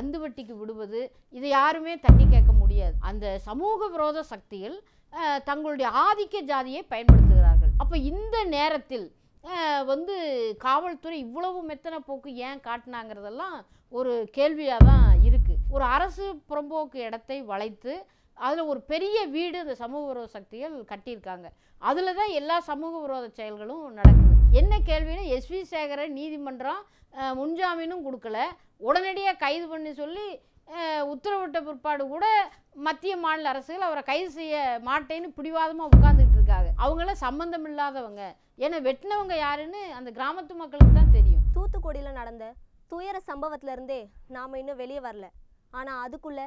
கந்து வட்டிக்கு விடுவது இது யாருமே தட்டி கேட்க முடியாது அந்த சமூக விரோத சக்தியில் தங்களுடைய ஆதிக்க ஜாதியை பயன்படுத்துகிறார்கள் அப்போ இந்த நேரத்தில் வந்து காவல்துறை இவ்வளவு மெத்தனை போக்கு ஏன் காட்டினாங்கிறதெல்லாம் ஒரு கேள்வியாக தான் இருக்குது ஒரு அரசு புறம்போக்கு இடத்தை வளைத்து அதில் ஒரு பெரிய வீடு அந்த சமூக விரோத சக்திகள் கட்டியிருக்காங்க அதில் தான் எல்லா சமூக விரோத செயல்களும் நடக்குது என்ன கேள்வின்னு எஸ் வி சேகரன் நீதிமன்றம் முன்ஜாமீனும் கொடுக்கல உடனடியாக கைது பண்ணி சொல்லி உத்தரவிட்ட பிற்பாடு கூட மத்திய மாநில அரசுகள் அவரை கைது செய்ய மாட்டேன்னு பிடிவாதமாக உட்காந்துக்கிட்டு இருக்காங்க அவங்களாம் சம்மந்தம் இல்லாதவங்க ஏன்னா வெட்டினவங்க யாருன்னு அந்த கிராமத்து மக்களுக்கு தான் தெரியும் தூத்துக்குடியில் நடந்த துயர சம்பவத்திலிருந்தே நாம் இன்னும் வெளியே வரல ஆனால் அதுக்குள்ளே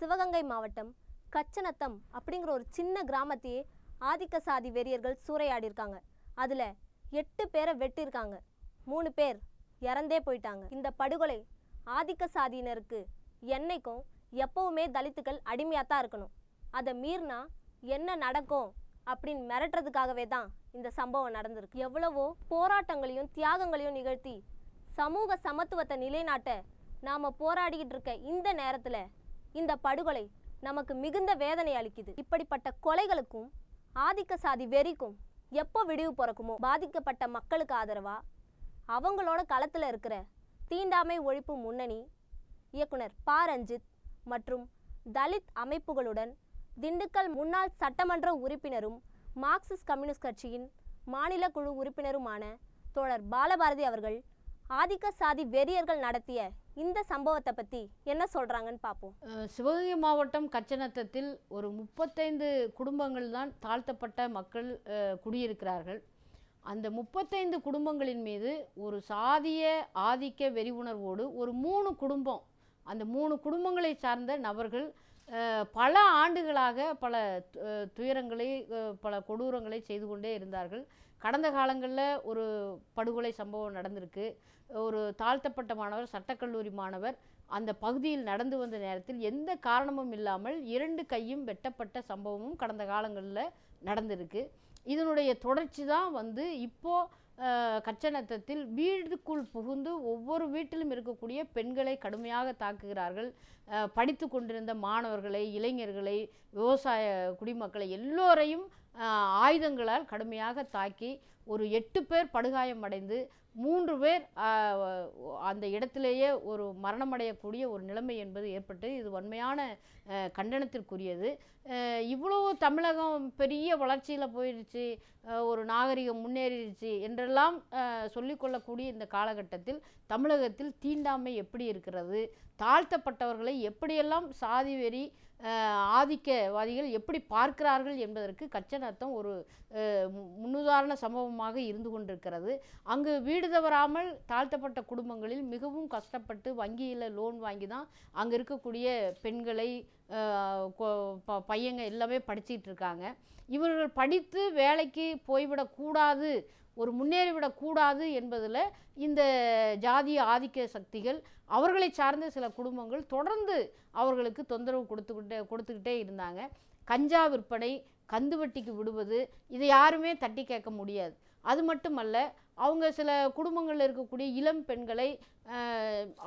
சிவகங்கை மாவட்டம் கச்சநத்தம் அப்படிங்கிற ஒரு சின்ன கிராமத்தையே ஆதிக்க சாதி வெறியர்கள் இருக்காங்க அதில் எட்டு பேரை வெட்டியிருக்காங்க மூணு பேர் இறந்தே போயிட்டாங்க இந்த படுகொலை ஆதிக்க சாதியினருக்கு என்னைக்கும் எப்பவுமே தலித்துக்கள் அடிமையாக தான் இருக்கணும் அதை மீறினா என்ன நடக்கும் அப்படின்னு மிரட்டுறதுக்காகவே தான் இந்த சம்பவம் நடந்திருக்கு எவ்வளவோ போராட்டங்களையும் தியாகங்களையும் நிகழ்த்தி சமூக சமத்துவத்தை நிலைநாட்ட நாம் போராடிக்கிட்டு இருக்க இந்த நேரத்தில் இந்த படுகொலை நமக்கு மிகுந்த வேதனை அளிக்குது இப்படிப்பட்ட கொலைகளுக்கும் ஆதிக்க சாதி வெறிக்கும் எப்போ விடிவு பிறக்குமோ பாதிக்கப்பட்ட மக்களுக்கு ஆதரவா அவங்களோட களத்தில் இருக்கிற தீண்டாமை ஒழிப்பு முன்னணி இயக்குனர் ப ரஞ்சித் மற்றும் தலித் அமைப்புகளுடன் திண்டுக்கல் முன்னாள் சட்டமன்ற உறுப்பினரும் மார்க்சிஸ்ட் கம்யூனிஸ்ட் கட்சியின் மாநில குழு உறுப்பினருமான தோழர் பாலபாரதி அவர்கள் ஆதிக்க சாதி வெறியர்கள் நடத்திய இந்த சம்பவத்தை பற்றி என்ன சொல்கிறாங்கன்னு பார்ப்போம் சிவகங்கை மாவட்டம் கச்சநத்தத்தில் ஒரு முப்பத்தைந்து குடும்பங்கள் தான் தாழ்த்தப்பட்ட மக்கள் குடியிருக்கிறார்கள் அந்த முப்பத்தைந்து குடும்பங்களின் மீது ஒரு சாதிய ஆதிக்க வெறி உணர்வோடு ஒரு மூணு குடும்பம் அந்த மூணு குடும்பங்களை சார்ந்த நபர்கள் பல ஆண்டுகளாக பல துயரங்களை பல கொடூரங்களை செய்து கொண்டே இருந்தார்கள் கடந்த காலங்களில் ஒரு படுகொலை சம்பவம் நடந்திருக்கு ஒரு தாழ்த்தப்பட்ட மாணவர் சட்டக்கல்லூரி மாணவர் அந்த பகுதியில் நடந்து வந்த நேரத்தில் எந்த காரணமும் இல்லாமல் இரண்டு கையும் வெட்டப்பட்ட சம்பவமும் கடந்த காலங்களில் நடந்திருக்கு இதனுடைய தொடர்ச்சி தான் வந்து இப்போது கச்சநத்தத்தில் வீடுக்குள் புகுந்து ஒவ்வொரு வீட்டிலும் இருக்கக்கூடிய பெண்களை கடுமையாக தாக்குகிறார்கள் படித்து கொண்டிருந்த மாணவர்களை இளைஞர்களை விவசாய குடிமக்களை எல்லோரையும் ஆயுதங்களால் கடுமையாக தாக்கி ஒரு எட்டு பேர் படுகாயம் அடைந்து மூன்று பேர் அந்த இடத்திலேயே ஒரு மரணமடையக்கூடிய ஒரு நிலைமை என்பது ஏற்பட்டு இது வன்மையான கண்டனத்திற்குரியது இவ்வளோ தமிழகம் பெரிய வளர்ச்சியில் போயிடுச்சு ஒரு நாகரிகம் முன்னேறிடுச்சு என்றெல்லாம் சொல்லிக்கொள்ளக்கூடிய இந்த காலகட்டத்தில் தமிழகத்தில் தீண்டாமை எப்படி இருக்கிறது தாழ்த்தப்பட்டவர்களை எப்படியெல்லாம் சாதி வெறி ஆதிக்கவாதிகள் எப்படி பார்க்கிறார்கள் என்பதற்கு கச்சநத்தம் ஒரு முன்னுதாரண சம்பவமாக இருந்து கொண்டிருக்கிறது அங்கு வீடு தவறாமல் தாழ்த்தப்பட்ட குடும்பங்களில் மிகவும் கஷ்டப்பட்டு வங்கியில் லோன் வாங்கி தான் அங்கே இருக்கக்கூடிய பெண்களை பையங்க எல்லாமே படிச்சுக்கிட்டு இருக்காங்க இவர்கள் படித்து வேலைக்கு போய்விடக்கூடாது ஒரு முன்னேறிவிடக்கூடாது என்பதில் இந்த ஜாதிய ஆதிக்க சக்திகள் அவர்களை சார்ந்த சில குடும்பங்கள் தொடர்ந்து அவர்களுக்கு தொந்தரவு கொடுத்துக்கிட்டே கொடுத்துக்கிட்டே இருந்தாங்க கஞ்சா விற்பனை கந்துவட்டிக்கு விடுவது இதை யாருமே தட்டி கேட்க முடியாது அது மட்டுமல்ல அவங்க சில குடும்பங்களில் இருக்கக்கூடிய இளம் பெண்களை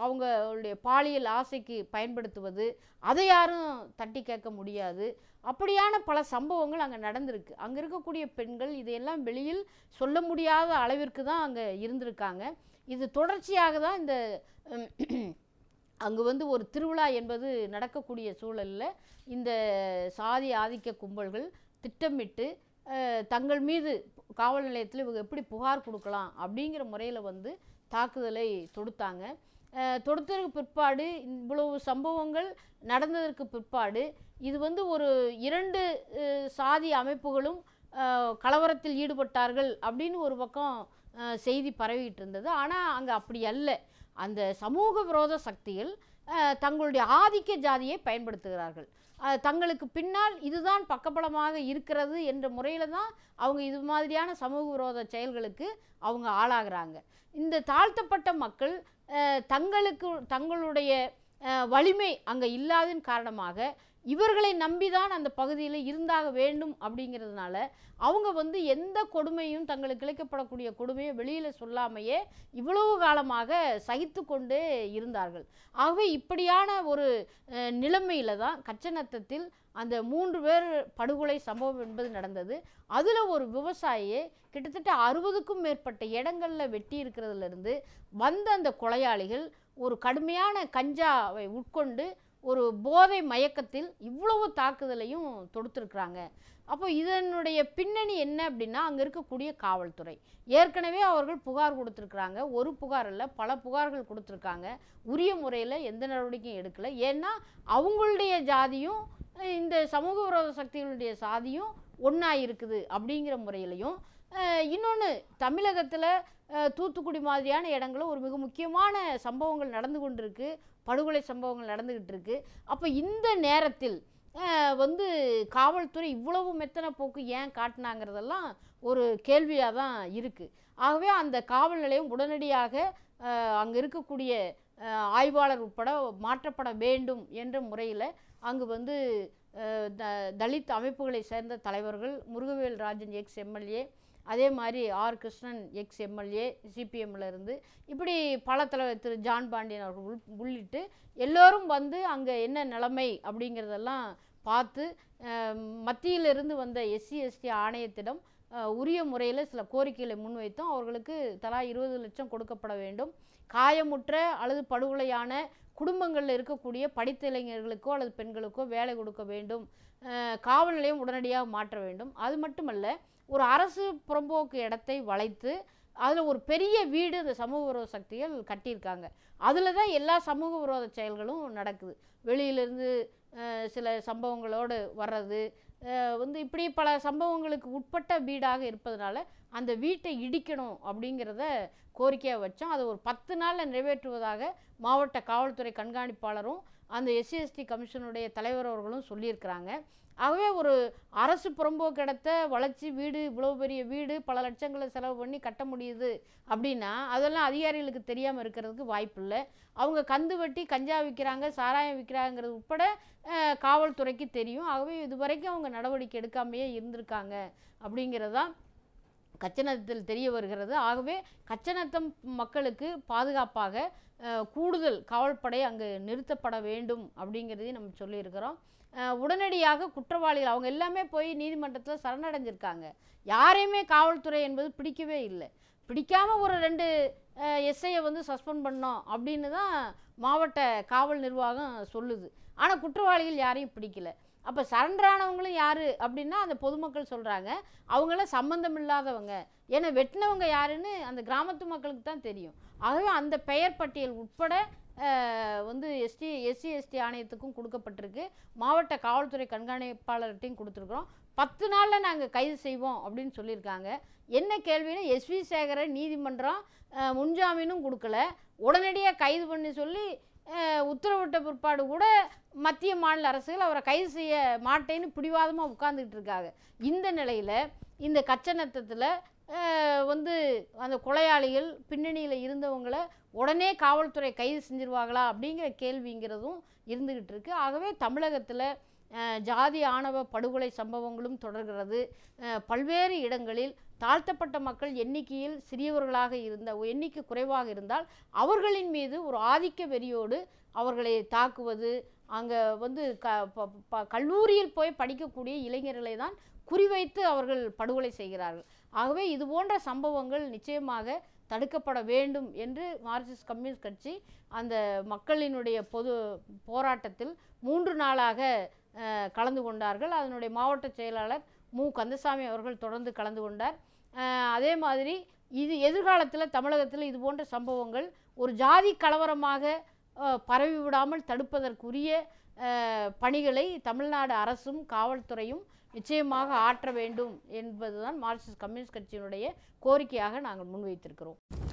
அவங்களுடைய பாலியல் ஆசைக்கு பயன்படுத்துவது அதை யாரும் தட்டி கேட்க முடியாது அப்படியான பல சம்பவங்கள் அங்கே நடந்திருக்கு அங்கே இருக்கக்கூடிய பெண்கள் இதையெல்லாம் வெளியில் சொல்ல முடியாத அளவிற்கு தான் அங்கே இருந்திருக்காங்க இது தொடர்ச்சியாக தான் இந்த அங்கு வந்து ஒரு திருவிழா என்பது நடக்கக்கூடிய சூழலில் இந்த சாதி ஆதிக்க கும்பல்கள் திட்டமிட்டு தங்கள் மீது காவல் நிலையத்தில் இவங்க எப்படி புகார் கொடுக்கலாம் அப்படிங்கிற முறையில் வந்து தாக்குதலை தொடுத்தாங்க தொடுத்ததற்கு பிற்பாடு இவ்வளவு சம்பவங்கள் நடந்ததற்கு பிற்பாடு இது வந்து ஒரு இரண்டு சாதி அமைப்புகளும் கலவரத்தில் ஈடுபட்டார்கள் அப்படின்னு ஒரு பக்கம் செய்தி பரவிக்கிட்டு இருந்தது ஆனால் அங்கே அப்படி அல்ல அந்த சமூக விரோத சக்தியில் தங்களுடைய ஆதிக்க ஜாதியை பயன்படுத்துகிறார்கள் தங்களுக்கு பின்னால் இதுதான் பக்கபலமாக இருக்கிறது என்ற முறையில் தான் அவங்க இது மாதிரியான சமூக விரோத செயல்களுக்கு அவங்க ஆளாகிறாங்க இந்த தாழ்த்தப்பட்ட மக்கள் தங்களுக்கு தங்களுடைய வலிமை அங்கே இல்லாதன் காரணமாக இவர்களை நம்பி தான் அந்த பகுதியில் இருந்தாக வேண்டும் அப்படிங்கிறதுனால அவங்க வந்து எந்த கொடுமையும் தங்களுக்கு இழைக்கப்படக்கூடிய கொடுமையை வெளியில் சொல்லாமையே இவ்வளவு காலமாக சகித்து கொண்டு இருந்தார்கள் ஆகவே இப்படியான ஒரு நிலைமையில் தான் கச்சநத்தத்தில் அந்த மூன்று பேர் படுகொலை சம்பவம் என்பது நடந்தது அதில் ஒரு விவசாயியே கிட்டத்தட்ட அறுபதுக்கும் மேற்பட்ட இடங்களில் வெட்டி இருக்கிறதுலேருந்து வந்த அந்த கொலையாளிகள் ஒரு கடுமையான கஞ்சாவை உட்கொண்டு ஒரு போதை மயக்கத்தில் இவ்வளவு தாக்குதலையும் தொடுத்துருக்குறாங்க அப்போ இதனுடைய பின்னணி என்ன அப்படின்னா அங்கே இருக்கக்கூடிய காவல்துறை ஏற்கனவே அவர்கள் புகார் கொடுத்துருக்குறாங்க ஒரு புகார் இல்லை பல புகார்கள் கொடுத்துருக்காங்க உரிய முறையில் எந்த நடவடிக்கையும் எடுக்கலை ஏன்னா அவங்களுடைய ஜாதியும் இந்த சமூக விரோத சக்திகளுடைய சாதியும் ஒன்றா இருக்குது அப்படிங்கிற முறையிலையும் இன்னொன்று தமிழகத்தில் தூத்துக்குடி மாதிரியான இடங்களும் ஒரு மிக முக்கியமான சம்பவங்கள் நடந்து கொண்டிருக்கு படுகொலை சம்பவங்கள் நடந்துக்கிட்டு இருக்கு அப்போ இந்த நேரத்தில் வந்து காவல்துறை இவ்வளவு மெத்தன போக்கு ஏன் காட்டினாங்கிறதெல்லாம் ஒரு கேள்வியாக தான் இருக்குது ஆகவே அந்த காவல் நிலையம் உடனடியாக அங்கே இருக்கக்கூடிய ஆய்வாளர் உட்பட மாற்றப்பட வேண்டும் என்ற முறையில் அங்கு வந்து தலித் அமைப்புகளை சேர்ந்த தலைவர்கள் முருகவேல் ராஜன் எக்ஸ் எம்எல்ஏ அதே மாதிரி ஆர் கிருஷ்ணன் எக்ஸ் எம்எல்ஏ சிபிஎம்ல இருந்து இப்படி பல தலைவர் திரு ஜான் பாண்டியன் அவர்கள் உள் உள்ளிட்டு எல்லோரும் வந்து அங்கே என்ன நிலைமை அப்படிங்கிறதெல்லாம் பார்த்து மத்தியிலிருந்து வந்த எஸ்சி எஸ்டி ஆணையத்திடம் உரிய முறையில் சில கோரிக்கைகளை முன்வைத்தோம் அவர்களுக்கு தலா இருபது லட்சம் கொடுக்கப்பட வேண்டும் காயமுற்ற அல்லது படுகொலையான குடும்பங்களில் இருக்கக்கூடிய படித்த இளைஞர்களுக்கோ அல்லது பெண்களுக்கோ வேலை கொடுக்க வேண்டும் காவல் நிலையம் உடனடியாக மாற்ற வேண்டும் அது மட்டுமல்ல ஒரு அரசு புறம்போக்கு இடத்தை வளைத்து அதில் ஒரு பெரிய வீடு இந்த சமூக விரோத சக்திகள் கட்டியிருக்காங்க அதில் தான் எல்லா சமூக விரோத செயல்களும் நடக்குது வெளியிலேருந்து சில சம்பவங்களோடு வர்றது வந்து இப்படி பல சம்பவங்களுக்கு உட்பட்ட வீடாக இருப்பதனால அந்த வீட்டை இடிக்கணும் அப்படிங்கிறத கோரிக்கையாக வச்சோம் அதை ஒரு பத்து நாளில் நிறைவேற்றுவதாக மாவட்ட காவல்துறை கண்காணிப்பாளரும் அந்த எஸ்சிஎஸ்டி கமிஷனுடைய தலைவர் அவர்களும் சொல்லியிருக்கிறாங்க ஆகவே ஒரு அரசு புறம்போக்கு இடத்த வளர்ச்சி வீடு இவ்வளோ பெரிய வீடு பல லட்சங்களை செலவு பண்ணி கட்ட முடியுது அப்படின்னா அதெல்லாம் அதிகாரிகளுக்கு தெரியாமல் இருக்கிறதுக்கு வாய்ப்பு இல்லை அவங்க கந்து வட்டி கஞ்சா விற்கிறாங்க சாராயம் விற்கிறாங்கிறது உட்பட காவல்துறைக்கு தெரியும் ஆகவே இது வரைக்கும் அவங்க நடவடிக்கை எடுக்காமையே இருந்திருக்காங்க அப்படிங்கிறது தான் கச்சநத்தில் தெரிய வருகிறது ஆகவே கச்சநத்தம் மக்களுக்கு பாதுகாப்பாக கூடுதல் காவல்படை அங்கு நிறுத்தப்பட வேண்டும் அப்படிங்கிறதையும் நம்ம சொல்லியிருக்கிறோம் உடனடியாக குற்றவாளிகள் அவங்க எல்லாமே போய் நீதிமன்றத்தில் சரணடைஞ்சிருக்காங்க யாரையுமே காவல்துறை என்பது பிடிக்கவே இல்லை பிடிக்காமல் ஒரு ரெண்டு எஸ்ஐயை வந்து சஸ்பெண்ட் பண்ணோம் அப்படின்னு தான் மாவட்ட காவல் நிர்வாகம் சொல்லுது ஆனால் குற்றவாளிகள் யாரையும் பிடிக்கல அப்போ சரண்டரானவங்களும் யார் அப்படின்னா அந்த பொதுமக்கள் சொல்கிறாங்க அவங்களாம் சம்மந்தம் இல்லாதவங்க ஏன்னா வெட்டினவங்க யாருன்னு அந்த கிராமத்து மக்களுக்கு தான் தெரியும் ஆகவே அந்த பெயர் பட்டியல் உட்பட வந்து எஸ்டி எஸ்சி எஸ்டி ஆணையத்துக்கும் கொடுக்கப்பட்டிருக்கு மாவட்ட காவல்துறை கண்காணிப்பாளர்கிட்டையும் கொடுத்துருக்குறோம் பத்து நாளில் நாங்கள் கைது செய்வோம் அப்படின்னு சொல்லியிருக்காங்க என்ன கேள்வின்னு எஸ்வி சேகர நீதிமன்றம் முன்ஜாமீனும் கொடுக்கல உடனடியாக கைது பண்ணி சொல்லி உத்தரவிட்ட பிற்பாடு கூட மத்திய மாநில அரசுகள் அவரை கைது செய்ய மாட்டேன்னு பிடிவாதமாக உட்காந்துக்கிட்டு இருக்காங்க இந்த நிலையில் இந்த கச்சநத்தத்தில் வந்து அந்த கொலையாளிகள் பின்னணியில் இருந்தவங்கள உடனே காவல்துறை கைது செஞ்சிருவாங்களா அப்படிங்கிற கேள்விங்கிறதும் இருந்துக்கிட்டு இருக்குது ஆகவே தமிழகத்தில் ஜாதி ஆணவ படுகொலை சம்பவங்களும் தொடர்கிறது பல்வேறு இடங்களில் தாழ்த்தப்பட்ட மக்கள் எண்ணிக்கையில் சிறியவர்களாக இருந்த எண்ணிக்கை குறைவாக இருந்தால் அவர்களின் மீது ஒரு ஆதிக்க வெறியோடு அவர்களை தாக்குவது அங்கே வந்து க கல்லூரியில் போய் படிக்கக்கூடிய இளைஞர்களை தான் குறிவைத்து அவர்கள் படுகொலை செய்கிறார்கள் ஆகவே இது போன்ற சம்பவங்கள் நிச்சயமாக தடுக்கப்பட வேண்டும் என்று மார்க்சிஸ்ட் கம்யூனிஸ்ட் கட்சி அந்த மக்களினுடைய பொது போராட்டத்தில் மூன்று நாளாக கலந்து கொண்டார்கள் அதனுடைய மாவட்ட செயலாளர் மு கந்தசாமி அவர்கள் தொடர்ந்து கலந்து கொண்டார் அதே மாதிரி இது எதிர்காலத்தில் தமிழகத்தில் இது போன்ற சம்பவங்கள் ஒரு ஜாதி கலவரமாக பரவி விடாமல் தடுப்பதற்குரிய பணிகளை தமிழ்நாடு அரசும் காவல்துறையும் நிச்சயமாக ஆற்ற வேண்டும் என்பதுதான் மார்க்சிஸ்ட் கம்யூனிஸ்ட் கட்சியினுடைய கோரிக்கையாக நாங்கள் முன்வைத்திருக்கிறோம்